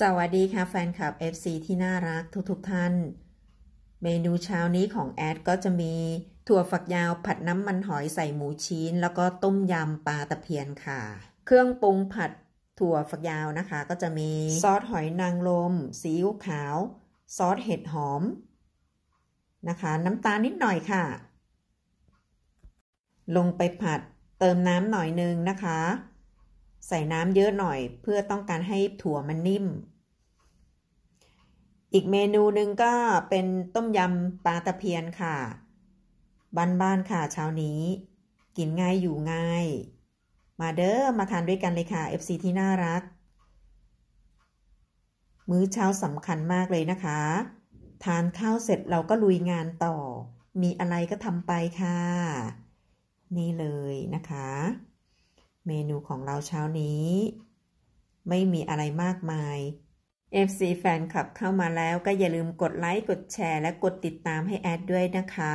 สวัสดีค่ะแฟนคลับ FC ที่น่ารักทุกๆทท่าน เมนูเช้านี้ของแอดก็จะมีถั่วฝักยาวผัดน้ำมันหอยใส่หมูชิ้น แล้วก็ต้มยำปลาตะเพียนค่ะ เครื่องปรุงผัดถั่วฝักยาวนะคะ ก็จะมีซอสหอยนางรมซีอิ๊วขาว ซอสเห็ดหอม นะคะ น้ำตาลนิดหน่อยค่ะ ลงไปผัดเติมน้ำหน่อยนึงนะคะใส่น้ำเยอะหน่อย เพื่อต้องการให้ถั่วมันนิ่ม อีกเมนูหนึ่งก็เป็นต้มยำปลาตะเพียนค่ะ บ้านๆค่ะเช้านี้ กินง่าย อยู่ง่าย มาเด้อมาทานด้วยกันเลยค่ะ FC ที่น่ารัก มื้อเช้าสำคัญมากเลยนะคะ ทานข้าวเสร็จเราก็ลุยงานต่อ มีอะไรก็ทำไปค่ะ นี่เลยนะคะเมนูของเราเช้านี้ ไม่มีอะไรมากมาย FC แฟนคลับเข้ามาแล้วก็อย่าลืมกดไลค์ กดแชร์ และกดติดตามให้แอดด้วยนะคะ